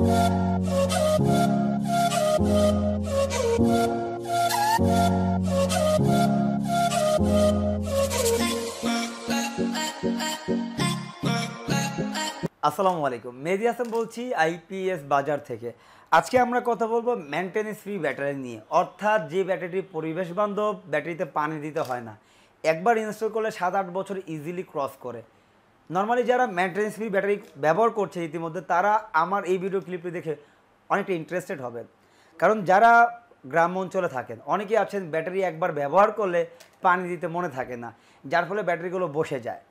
আসসালামু আলাইকুম মেদি হাসান বলছি আইপিএস বাজার থেকে আজকে আমরা কথা বলবো মেনটেনেন্স ফ্রি ব্যাটারি নিয়ে অর্থাৎ যে ব্যাটারি পরিবেশ বান্ধব ব্যাটারিতে পানি দিতে হয় না একবার ইনস্টল করলে সাত আট বছর ইজিলি ক্রস করে নর্মালি যারা মেনটেন্স ফ্রি ব্যাটারি ব্যবহার করছে ইতিমধ্যে তারা আমার এই ভিডিও ক্লিপটি দেখে অনেকটা ইন্টারেস্টেড হবেন কারণ যারা গ্রাম অঞ্চলে থাকেন অনেকে আছেন ব্যাটারি একবার ব্যবহার করলে পানি দিতে মনে থাকে না যার ফলে ব্যাটারিগুলো বসে যায়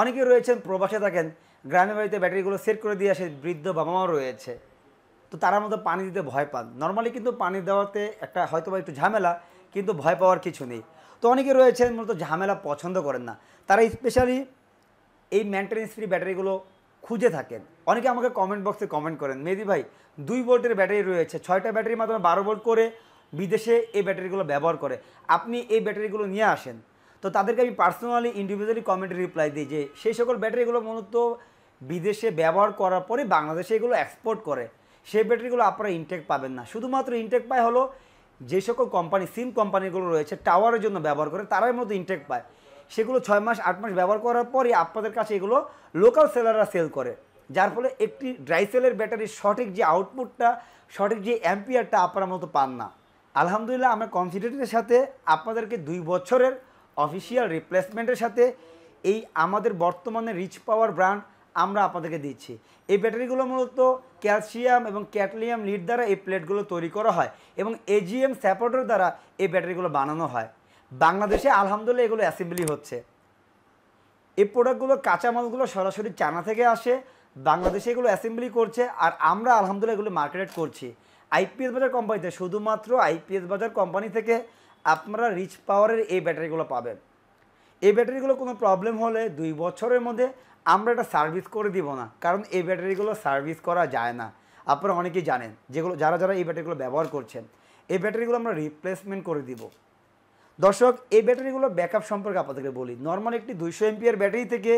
অনেকে রয়েছেন প্রবাসে থাকেন গ্রামের বাড়িতে ব্যাটারিগুলো সেট করে দিয়ে আসে বৃদ্ধ বাবা মাও রয়েছে তো তারা মতো পানি দিতে ভয় পান নর্মালি কিন্তু পানি দেওয়াতে একটা হয়তো বা একটু ঝামেলা কিন্তু ভয় পাওয়ার কিছু নেই তো অনেকে রয়েছেন মূলত ঝামেলা পছন্দ করেন না তারা স্পেশালি এই মেনটেন্স ফ্রি ব্যাটারিগুলো খুঁজে থাকেন অনেকে আমাকে কমেন্ট বক্সে কমেন্ট করেন মেদি ভাই দুই ভোল্টের ব্যাটারি রয়েছে ছয়টা ব্যাটারির মাধ্যমে বারো ভোল্ট করে বিদেশে এই ব্যাটারিগুলো ব্যবহার করে আপনি এই ব্যাটারিগুলো নিয়ে আসেন তো তাদেরকে আমি পার্সোনালি ইন্ডিভিজুয়ালি কমেন্টে রিপ্লাই দিই যে সেই সকল ব্যাটারিগুলো মূলত বিদেশে ব্যবহার করার পরে বাংলাদেশে এগুলো এক্সপোর্ট করে সেই ব্যাটারিগুলো আপনারা ইনটেক পাবেন না শুধুমাত্র ইনটেক পায় হলো যে সকল কোম্পানি সিম কোম্পানিগুলো রয়েছে টাওয়ারের জন্য ব্যবহার করে তারাই মতো ইনটেক পায় সেগুলো ছয় মাস আট মাস ব্যবহার করার পরই আপনাদের কাছে এগুলো লোকাল সেলাররা সেল করে যার ফলে একটি ড্রাই সেলের ব্যাটারির সঠিক যে আউটপুটটা সঠিক যে অ্যাম্পিয়ারটা আপনারা মতো পান না আলহামদুলিল্লাহ আমরা কনসিডারেটের সাথে আপনাদেরকে দুই বছরের অফিসিয়াল রিপ্লেসমেন্টের সাথে এই আমাদের বর্তমানে রিচ পাওয়ার ব্র্যান্ড আমরা আপনাদেরকে দিচ্ছি এই ব্যাটারিগুলো মূলত ক্যালসিয়াম এবং ক্যাটলিয়াম লিড দ্বারা এই প্লেটগুলো তৈরি করা হয় এবং এজিএম স্যাপোর্টের দ্বারা এই ব্যাটারিগুলো বানানো হয় বাংলাদেশে আলহামদুলিল্লাহ এগুলো অ্যাসেম্বলি হচ্ছে এই প্রোডাক্টগুলো কাঁচামালগুলো সরাসরি চায়না থেকে আসে বাংলাদেশে এগুলো অ্যাসেম্বলি করছে আর আমরা আলহামদুলিল্লাহ এগুলো মার্কেট করছি আইপিএস বাজার কোম্পানিতে শুধুমাত্র আইপিএস বাজার কোম্পানি থেকে আপনারা রিচ পাওয়ারের এই ব্যাটারিগুলো পাবেন এই ব্যাটারিগুলো কোনো প্রবলেম হলে দুই বছরের মধ্যে আমরা এটা সার্ভিস করে দিব না কারণ এই ব্যাটারিগুলো সার্ভিস করা যায় না আপনারা অনেকেই জানেন যেগুলো যারা যারা এই ব্যাটারিগুলো ব্যবহার করছেন এই ব্যাটারিগুলো আমরা রিপ্লেসমেন্ট করে দিব দর্শক এই ব্যাটারিগুলো ব্যাকআপ সম্পর্কে আপনাদেরকে বলি নর্মাল একটি দুইশো এমপিয়ার ব্যাটারি থেকে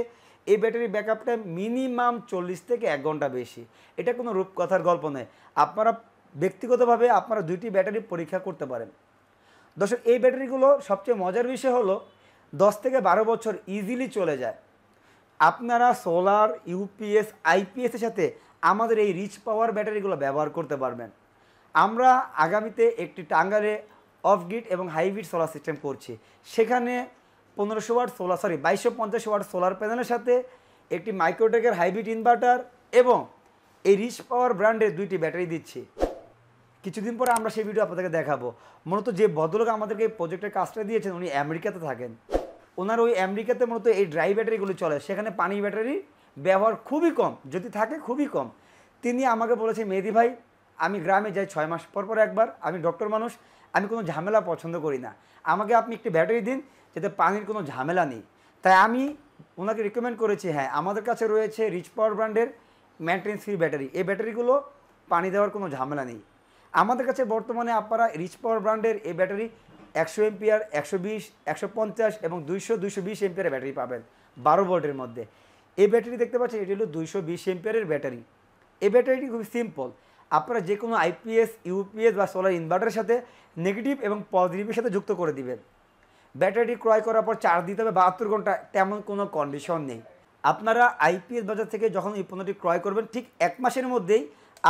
এই ব্যাটারির ব্যাকআপটা মিনিমাম চল্লিশ থেকে এক ঘন্টা বেশি এটা কোনো রূপকথার গল্প নয় আপনারা ব্যক্তিগতভাবে আপনারা দুইটি ব্যাটারি পরীক্ষা করতে পারেন দর্শক এই ব্যাটারিগুলো সবচেয়ে মজার বিষয় হলো দশ থেকে বারো বছর ইজিলি চলে যায় আপনারা সোলার ইউপিএস আইপিএসের সাথে আমাদের এই রিচ পাওয়ার ব্যাটারিগুলো ব্যবহার করতে পারবেন আমরা আগামীতে একটি টাঙ্গারে অফ এবং হাইব্রিড সোলার সিস্টেম করছে সেখানে পনেরোশো ওয়াট সোলার সরি বাইশশো পঞ্চাশ ওয়াট সোলার প্যানেলের সাথে একটি মাইক্রোটেকের হাইব্রিড ইনভার্টার এবং এই রিচ পাওয়ার ব্র্যান্ডের দুইটি ব্যাটারি দিচ্ছে কিছুদিন পরে আমরা সেই ভিডিও আপনাদেরকে দেখাবো মূলত যে ভদ্রলোক আমাদেরকে এই প্রজেক্টের কাজটা দিয়েছেন উনি আমেরিকাতে থাকেন ওনার ওই আমেরিকাতে মূলত এই ড্রাই ব্যাটারিগুলো চলে সেখানে পানি ব্যাটারি ব্যবহার খুবই কম যদি থাকে খুবই কম তিনি আমাকে বলেছে মেহেদি ভাই আমি গ্রামে যাই ছয় মাস পর পর একবার আমি ডক্টর মানুষ আমি কোনো ঝামেলা পছন্দ করি না আমাকে আপনি একটি ব্যাটারি দিন যাতে পানির কোনো ঝামেলা নেই তাই আমি ওনাকে রেকমেন্ড করেছি হ্যাঁ আমাদের কাছে রয়েছে রিচ পাওয়ার ব্র্যান্ডের মেনটেন্স ফ্রি ব্যাটারি এই ব্যাটারিগুলো পানি দেওয়ার কোনো ঝামেলা নেই আমাদের কাছে বর্তমানে আপনারা রিচ পাওয়ার ব্র্যান্ডের এই ব্যাটারি একশো এমপিয়ার একশো বিশ একশো পঞ্চাশ এবং দুইশো দুইশো বিশ এমপিয়ারের ব্যাটারি পাবেন বারো ভোল্টের মধ্যে এই ব্যাটারি দেখতে পাচ্ছেন এটি হলো দুইশো বিশ এমপিয়ারের ব্যাটারি এই ব্যাটারিটি খুবই সিম্পল আপনারা যে কোনো আইপিএস ইউপিএস বা সোলার ইনভার্টারের সাথে নেগেটিভ এবং পজিটিভের সাথে যুক্ত করে দিবেন ব্যাটারিটি ক্রয় করার পর চার্জ দিতে হবে বাহাত্তর ঘন্টা তেমন কোনো কন্ডিশন নেই আপনারা আইপিএস বাজার থেকে যখন এই পণ্যটি ক্রয় করবেন ঠিক এক মাসের মধ্যেই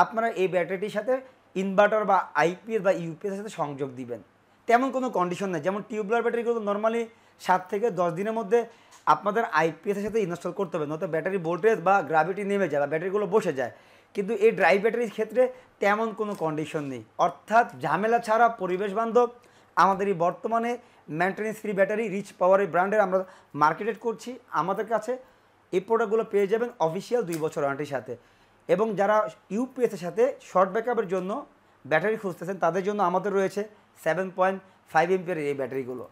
আপনারা এই ব্যাটারিটির সাথে ইনভার্টার বা আইপিএস বা ইউপিএসের সাথে সংযোগ দিবেন তেমন কোনো কন্ডিশন নেই যেমন টিউবলার ব্যাটারিগুলো নর্মালি সাত থেকে দশ দিনের মধ্যে আপনাদের আইপিএসের সাথে ইনস্টল করতে হবে নয়তো ব্যাটারি ভোল্টেজ বা গ্রাভিটি নেমে যায় বা ব্যাটারিগুলো বসে যায় কিন্তু এই ড্রাই ব্যাটারির ক্ষেত্রে তেমন কোনো কন্ডিশন নেই অর্থাৎ ঝামেলা ছাড়া পরিবেশ বান্ধব আমাদের এই বর্তমানে মেনটেন্স ফ্রি ব্যাটারি রিচ পাওয়ারের ব্র্যান্ডের আমরা মার্কেটেড করছি আমাদের কাছে এই প্রোডাক্টগুলো পেয়ে যাবেন অফিসিয়াল দুই বছর ওয়ারেন্টির সাথে এবং যারা ইউপিএসের সাথে শর্ট ব্যাকআপের জন্য ব্যাটারি খুঁজতেছেন তাদের জন্য আমাদের রয়েছে সেভেন পয়েন্ট ফাইভ এমপিয়ারের এই ব্যাটারিগুলো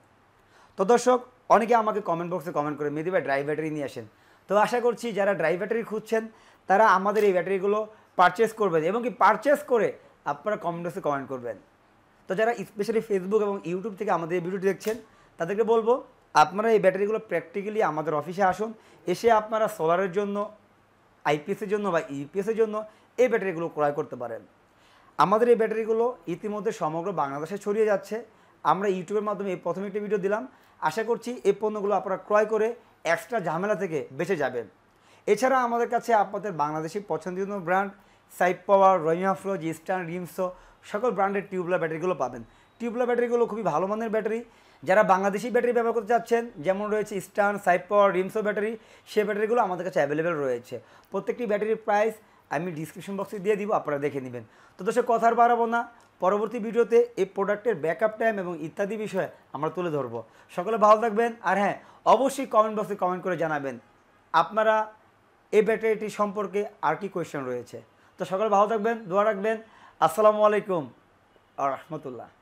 তো দর্শক অনেকে আমাকে কমেন্ট বক্সে কমেন্ট করে মেদি ভাই ড্রাই ব্যাটারি নিয়ে আসেন তো আশা করছি যারা ড্রাই ব্যাটারি খুঁজছেন তারা আমাদের এই ব্যাটারিগুলো পারচেস করবেন এবং কি পারচেস করে আপনারা কমেন্ট বক্সে কমেন্ট করবেন তো যারা স্পেশালি ফেসবুক এবং ইউটিউব থেকে আমাদের এই ভিডিওটি দেখছেন তাদেরকে বলবো আপনারা এই ব্যাটারিগুলো প্র্যাকটিক্যালি আমাদের অফিসে আসুন এসে আপনারা সোলারের জন্য আইপিএসের জন্য বা ইউপিএসের e জন্য এই ব্যাটারিগুলো ক্রয় করতে পারেন আমাদের এই ব্যাটারিগুলো ইতিমধ্যে সমগ্র বাংলাদেশে ছড়িয়ে যাচ্ছে আমরা ইউটিউবের মাধ্যমে প্রথমে একটি ভিডিও দিলাম আশা করছি এই পণ্যগুলো আপনারা ক্রয় করে এক্সট্রা ঝামেলা থেকে বেঁচে যাবেন এছাড়া আমাদের কাছে আপনাদের বাংলাদেশি পছন্দের brand Saif power Rahimafrooz Eastern Rimso সকল ব্র্যান্ডের টিউবলার ব্যাটারিগুলো পাবেন টিউবলার ব্যাটারিগুলো খুবই ভালো মানের ব্যাটারি যারা বাংলাদেশি ব্যাটারি ব্যবহার করতে চাচ্ছেন যেমন রয়েছে Eastern Saif power Rimso battery সে ব্যাটারিগুলো আমাদের কাছে অ্যাভেলেবেল রয়েছে প্রত্যেকটি ব্যাটারির প্রাইস আমি ডিসক্রিপশন বক্সে দিয়ে দিব আপনারা দেখে নেবেন তো দর্শক কথার বাড়াবো না পরবর্তী ভিডিওতে এই প্রোডাক্টের ব্যাকআপ টাইম এবং ইত্যাদি বিষয়ে আমরা তুলে ধরব সকলে ভালো থাকবেন আর হ্যাঁ অবশ্যই কমেন্ট বক্সে কমেন্ট করে জানাবেন আপনারা এই ব্যাটারিটি সম্পর্কে আর কি কোয়েশ্চেন রয়েছে তো সকলে ভালো থাকবেন দোয়া রাখবেন আসসালামু আলাইকুম রহমতুল্লাহ